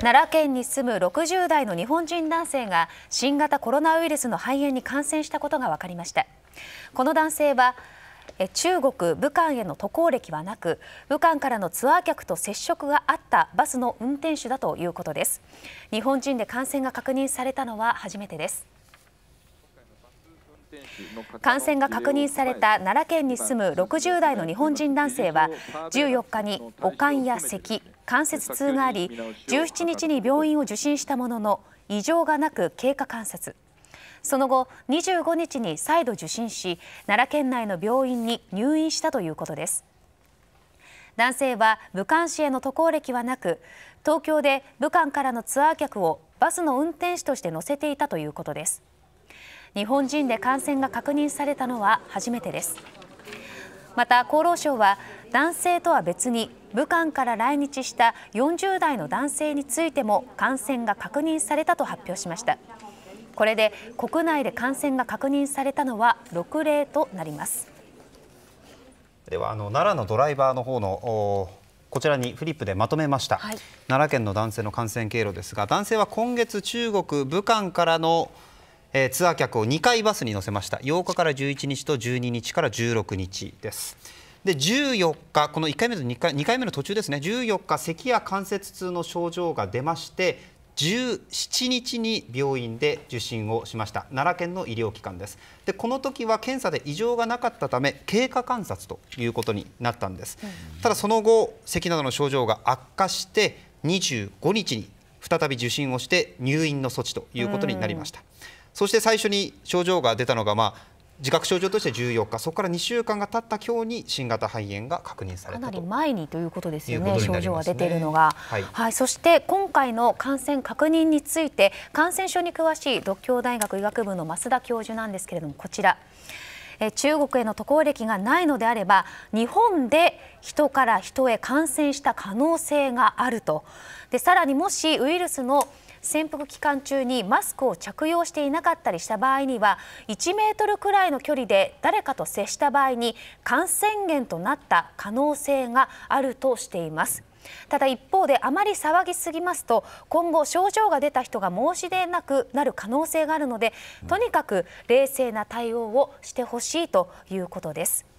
奈良県に住む60代の日本人男性が新型コロナウイルスの肺炎に感染したことが分かりましたこの男性は中国武漢への渡航歴はなく武漢からのツアー客と接触があったバスの運転手だということです日本人で感染が確認されたのは初めてです感染が確認された奈良県に住む60代の日本人男性は14日に悪寒や咳、関節痛があり17日に病院を受診したものの異常がなく経過観察その後25日に再度受診し奈良県内の病院に入院したということです男性は武漢市への渡航歴はなく東京で武漢からのツアー客をバスの運転手として乗せていたということです日本人で感染が確認されたのは初めてですまた厚労省は男性とは別に武漢から来日した40代の男性についても感染が確認されたと発表しましたこれで国内で感染が確認されたのは6例となりますではあの奈良のドライバーの方のこちらにフリップでまとめました、はい、奈良県の男性の感染経路ですが男性は今月中国武漢からのえー、ツアー客を2回バスに乗せました8日から11日と12日から16日ですで14日、この1回目と 2, 2回目の途中ですね14日、咳や関節痛の症状が出まして17日に病院で受診をしました奈良県の医療機関ですでこの時は検査で異常がなかったため経過観察ということになったんです、ただその後咳などの症状が悪化して25日に再び受診をして入院の措置ということになりました、うんそして最初に症状が出たのが、まあ、自覚症状として14日、そこから2週間が経った今日に新型肺炎が確認されたかなり前にということですよね、ね症状が出ているのが、はい、はい、そして今回の感染確認について、感染症に詳しい独協大学医学部の増田教授なんですけれども、こちら。中国への渡航歴がないのであれば日本で人から人へ感染した可能性があるとでさらにもしウイルスの潜伏期間中にマスクを着用していなかったりした場合には1メートルくらいの距離で誰かと接した場合に感染源となった可能性があるとしています。ただ一方であまり騒ぎすぎますと今後症状が出た人が申し出なくなる可能性があるのでとにかく冷静な対応をしてほしいということです。